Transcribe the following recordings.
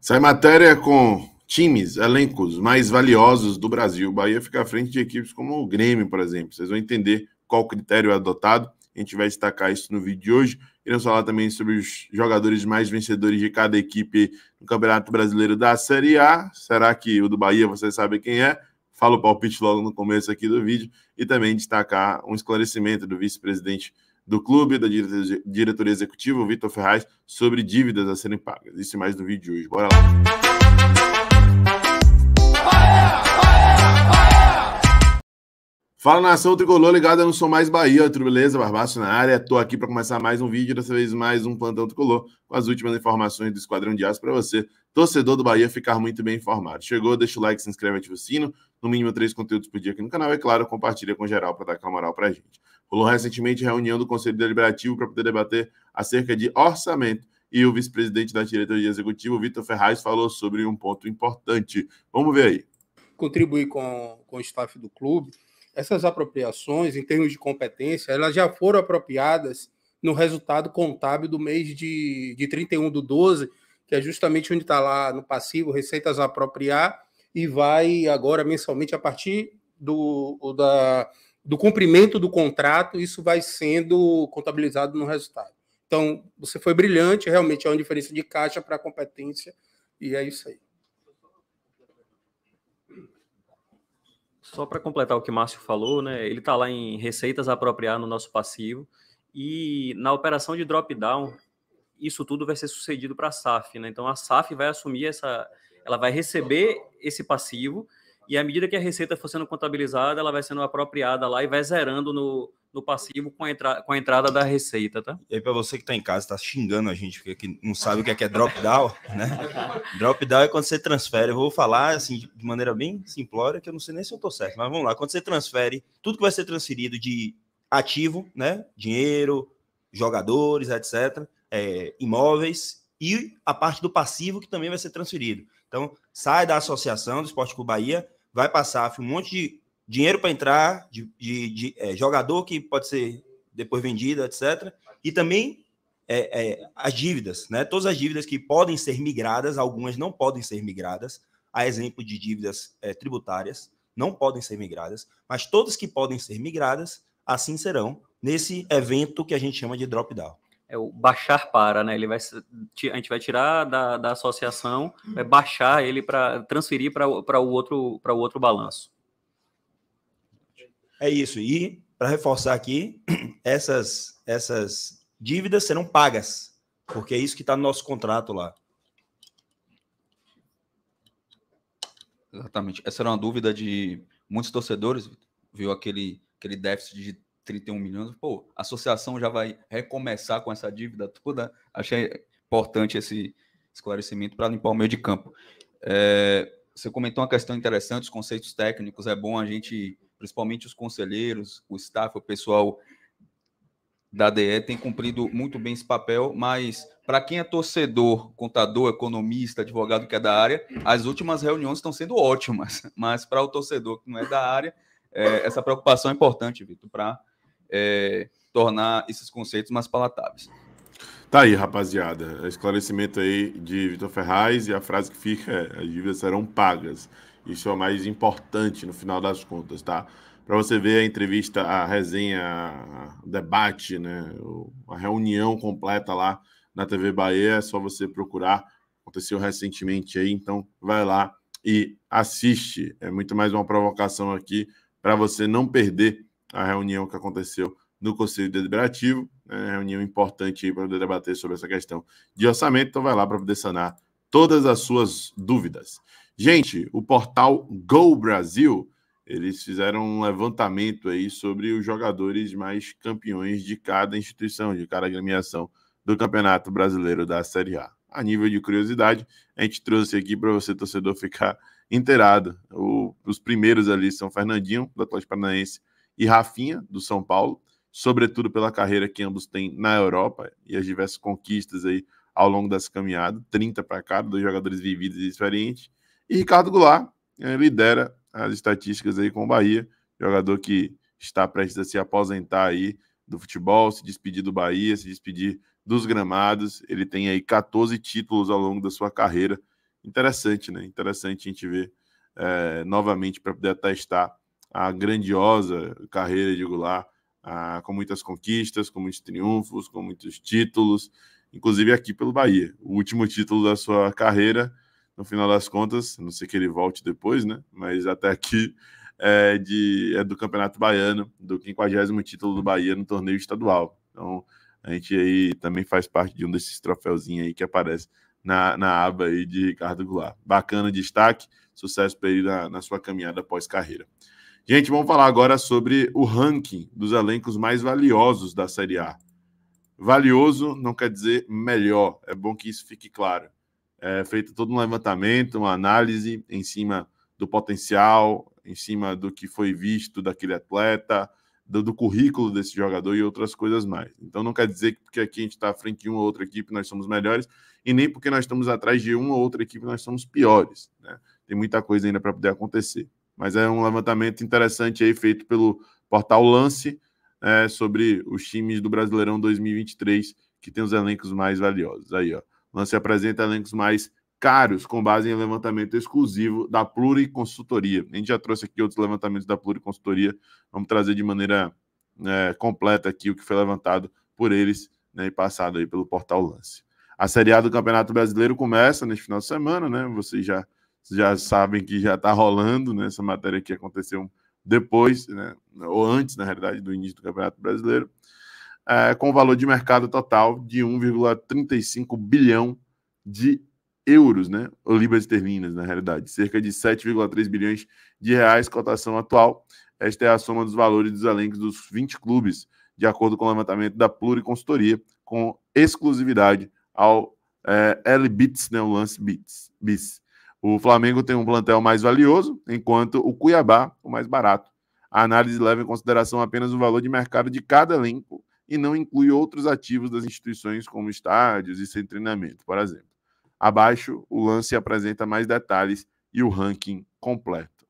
Sai é matéria com times, elencos mais valiosos do Brasil. O Bahia fica à frente de equipes como o Grêmio, por exemplo. Vocês vão entender qual critério é adotado. A gente vai destacar isso no vídeo de hoje. Iremos falar também sobre os jogadores mais vencedores de cada equipe no Campeonato Brasileiro da Série A. Será que o do Bahia você sabe quem é? Falo o palpite logo no começo aqui do vídeo. E também destacar um esclarecimento do vice-presidente do clube, da diretoria executiva, o Vitor Ferraz, sobre dívidas a serem pagas. Isso e mais no vídeo de hoje. Bora lá! Fala nação tricolor ligada no sou Mais Bahia, tudo beleza? Barbaço na área, tô aqui para começar mais um vídeo, dessa vez mais um plantão tricolor, com as últimas informações do Esquadrão de Aço para você, torcedor do Bahia, ficar muito bem informado. Chegou, deixa o like, se inscreve, ativa o sino, no mínimo três conteúdos por dia aqui no canal, é claro, compartilha com geral para dar aquela moral pra gente. Rolou recentemente reunião do Conselho Deliberativo para poder debater acerca de orçamento e o vice-presidente da diretoria executiva, Vitor Ferraz, falou sobre um ponto importante. Vamos ver aí. Contribuir com, com o staff do clube. Essas apropriações, em termos de competência, elas já foram apropriadas no resultado contábil do mês de, de 31 do 12, que é justamente onde está lá no passivo, receitas a apropriar, e vai agora mensalmente a partir do, da, do cumprimento do contrato, isso vai sendo contabilizado no resultado. Então, você foi brilhante, realmente é uma diferença de caixa para competência, e é isso aí. Só para completar o que Márcio falou, né? Ele está lá em receitas apropriar no nosso passivo. E na operação de drop-down, isso tudo vai ser sucedido para a SAF, né? Então a SAF vai assumir essa. Ela vai receber esse passivo e à medida que a receita for sendo contabilizada, ela vai sendo apropriada lá e vai zerando no, no passivo com a, entra, com a entrada da receita, tá? E aí, para você que está em casa, está xingando a gente, porque não sabe o que é, que é drop down, né? drop down é quando você transfere. Eu vou falar assim de maneira bem simplória, que eu não sei nem se eu estou certo, mas vamos lá. Quando você transfere, tudo que vai ser transferido de ativo, né? Dinheiro, jogadores, etc., é, imóveis e a parte do passivo que também vai ser transferido. Então, sai da associação do Esporte Clube Bahia vai passar um monte de dinheiro para entrar, de, de, de é, jogador que pode ser depois vendido, etc. E também é, é, as dívidas, né? Todas as dívidas que podem ser migradas, algumas não podem ser migradas, a exemplo de dívidas é, tributárias, não podem ser migradas, mas todas que podem ser migradas, assim serão nesse evento que a gente chama de drop-down é o baixar para, né? Ele vai a gente vai tirar da, da associação, vai baixar ele para transferir para o outro para o outro balanço. É isso. E para reforçar aqui, essas essas dívidas serão pagas, porque é isso que está no nosso contrato lá. Exatamente. Essa era uma dúvida de muitos torcedores, viu aquele aquele déficit de 31 milhões. Pô, a associação já vai recomeçar com essa dívida toda. Achei importante esse esclarecimento para limpar o meio de campo. É, você comentou uma questão interessante, os conceitos técnicos. É bom a gente, principalmente os conselheiros, o staff, o pessoal da DE tem cumprido muito bem esse papel, mas para quem é torcedor, contador, economista, advogado que é da área, as últimas reuniões estão sendo ótimas, mas para o torcedor que não é da área, é, essa preocupação é importante, Vitor, para é, tornar esses conceitos mais palatáveis. Tá aí, rapaziada. Esclarecimento aí de Vitor Ferraz e a frase que fica é: as dívidas serão pagas. Isso é o mais importante no final das contas, tá? Para você ver a entrevista, a resenha, o debate, né? A reunião completa lá na TV Bahia, é só você procurar. Aconteceu recentemente aí, então vai lá e assiste. É muito mais uma provocação aqui para você não perder a reunião que aconteceu no Conselho Deliberativo, né, reunião importante para debater sobre essa questão de orçamento. Então, vai lá para poder sanar todas as suas dúvidas. Gente, o portal Go Brasil, eles fizeram um levantamento aí sobre os jogadores mais campeões de cada instituição, de cada agremiação do Campeonato Brasileiro da Série A. A nível de curiosidade, a gente trouxe aqui para você, torcedor, ficar inteirado. os primeiros ali são Fernandinho, do Atlético Paranaense, e Rafinha, do São Paulo, sobretudo pela carreira que ambos têm na Europa e as diversas conquistas aí ao longo dessa caminhada, 30 para cada, dois jogadores vividos e experientes. E Ricardo Goulart eh, lidera as estatísticas aí com o Bahia, jogador que está prestes a se aposentar aí do futebol, se despedir do Bahia, se despedir dos gramados. Ele tem aí 14 títulos ao longo da sua carreira. Interessante, né? Interessante a gente ver é, novamente para poder testar a grandiosa carreira de Goulart, a, com muitas conquistas, com muitos triunfos, com muitos títulos, inclusive aqui pelo Bahia. O último título da sua carreira, no final das contas, não sei que ele volte depois, né? Mas até aqui é, de, é do Campeonato Baiano, do 50 título do Bahia no torneio estadual. Então, a gente aí também faz parte de um desses troféuzinhos aí que aparece na, na aba aí de Ricardo Goulart. Bacana destaque, sucesso para ele na, na sua caminhada pós-carreira. Gente, vamos falar agora sobre o ranking dos elencos mais valiosos da Série A. Valioso não quer dizer melhor, é bom que isso fique claro. É feito todo um levantamento, uma análise em cima do potencial, em cima do que foi visto daquele atleta, do, do currículo desse jogador e outras coisas mais. Então não quer dizer que porque aqui a gente está à frente de uma ou outra equipe nós somos melhores e nem porque nós estamos atrás de uma ou outra equipe nós somos piores. Né? Tem muita coisa ainda para poder acontecer mas é um levantamento interessante aí feito pelo portal Lance é, sobre os times do Brasileirão 2023 que tem os elencos mais valiosos. Aí, ó, Lance apresenta elencos mais caros com base em levantamento exclusivo da Pluriconsultoria. A gente já trouxe aqui outros levantamentos da Pluriconsultoria, vamos trazer de maneira é, completa aqui o que foi levantado por eles né, e passado aí pelo portal Lance. A Série A do Campeonato Brasileiro começa neste final de semana, né? Vocês já já sabem que já está rolando né, essa matéria que aconteceu depois, né, ou antes, na realidade, do início do Campeonato Brasileiro, é, com valor de mercado total de 1,35 bilhão de euros, né, ou libras esterlinas, na realidade, cerca de 7,3 bilhões de reais, cotação atual. Esta é a soma dos valores dos elencos dos 20 clubes, de acordo com o levantamento da Pluriconsultoria, com exclusividade ao é, eh, LBITS, né, o lance BITS. BITS. O Flamengo tem um plantel mais valioso, enquanto o Cuiabá, o mais barato. A análise leva em consideração apenas o valor de mercado de cada elenco e não inclui outros ativos das instituições, como estádios e sem treinamento, por exemplo. Abaixo, o lance apresenta mais detalhes e o ranking completo.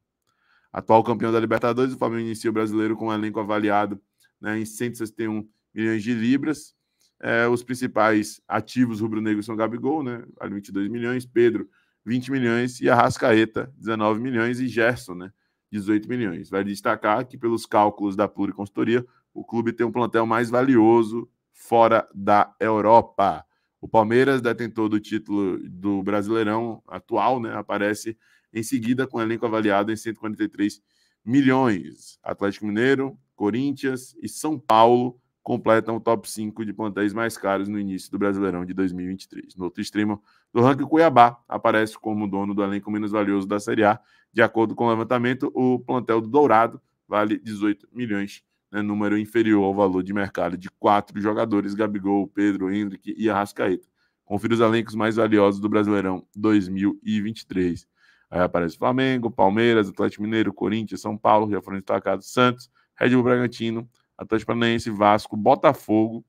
Atual campeão da Libertadores, o Flamengo inicia o brasileiro com um elenco avaliado né, em 161 milhões de libras. É, os principais ativos rubro-negros são Gabigol, né, a 22 milhões, Pedro, 20 milhões, e Arrascaeta, 19 milhões, e Gerson, né, 18 milhões. Vale destacar que, pelos cálculos da Pluriconsultoria, o clube tem um plantel mais valioso fora da Europa. O Palmeiras, detentor do título do Brasileirão atual, né, aparece em seguida com o elenco avaliado em 143 milhões. Atlético Mineiro, Corinthians e São Paulo completam o top 5 de plantéis mais caros no início do Brasileirão de 2023. No outro extremo do ranking, Cuiabá aparece como dono do elenco menos valioso da Série A. De acordo com o levantamento, o plantel do Dourado vale 18 milhões, né, número inferior ao valor de mercado de quatro jogadores, Gabigol, Pedro, Hendrick e Arrascaeta. Confira os elencos mais valiosos do Brasileirão 2023. Aí aparece Flamengo, Palmeiras, Atlético Mineiro, Corinthians, São Paulo, Rio foram destacados Santos, Red Bull Bragantino, Atlético Paranaense, Vasco, Botafogo,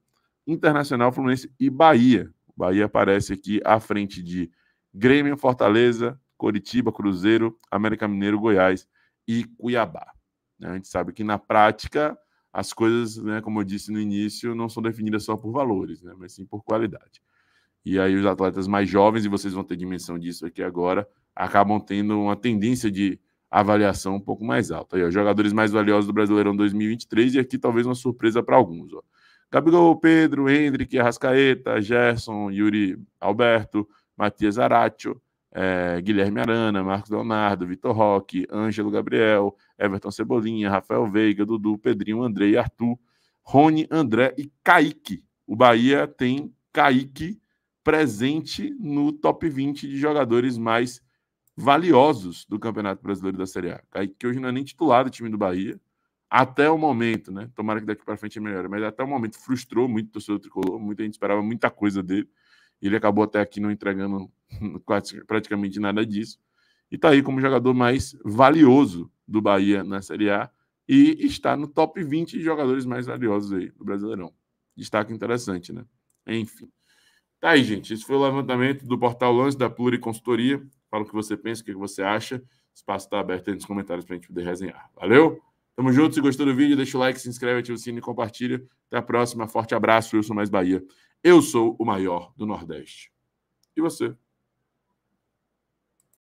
Internacional, Fluminense e Bahia. Bahia aparece aqui à frente de Grêmio, Fortaleza, Coritiba, Cruzeiro, América Mineiro, Goiás e Cuiabá. A gente sabe que na prática as coisas, né, como eu disse no início, não são definidas só por valores, né, mas sim por qualidade. E aí os atletas mais jovens, e vocês vão ter dimensão disso aqui agora, acabam tendo uma tendência de avaliação um pouco mais alta. Aí, ó, jogadores mais valiosos do Brasileirão 2023 e aqui talvez uma surpresa para alguns. Ó. Gabigol, Pedro, Hendrick, Arrascaeta, Gerson, Yuri Alberto, Matias Arácio, é, Guilherme Arana, Marcos Leonardo, Vitor Roque, Ângelo Gabriel, Everton Cebolinha, Rafael Veiga, Dudu, Pedrinho, Andrei, Arthur, Rony, André e Kaique. O Bahia tem Kaique presente no top 20 de jogadores mais valiosos do Campeonato Brasileiro da Série A. Kaique, tá? que hoje não é nem titular do time do Bahia, até o momento, né? Tomara que daqui para frente é melhor, mas até o momento frustrou muito o torcedor tricolor, muita gente esperava muita coisa dele. Ele acabou até aqui não entregando praticamente nada disso. E está aí como jogador mais valioso do Bahia na Série A e está no top 20 de jogadores mais valiosos aí do Brasileirão. Destaque interessante, né? Enfim. Tá aí, gente. Esse foi o levantamento do portal Lance da Pluri Consultoria. Fala o que você pensa, o que você acha. O espaço está aberto aí nos comentários para a gente poder resenhar. Valeu? Tamo junto. Se gostou do vídeo, deixa o like, se inscreve, ativa o sino e compartilha. Até a próxima. Forte abraço. Eu sou mais Bahia. Eu sou o maior do Nordeste. E você?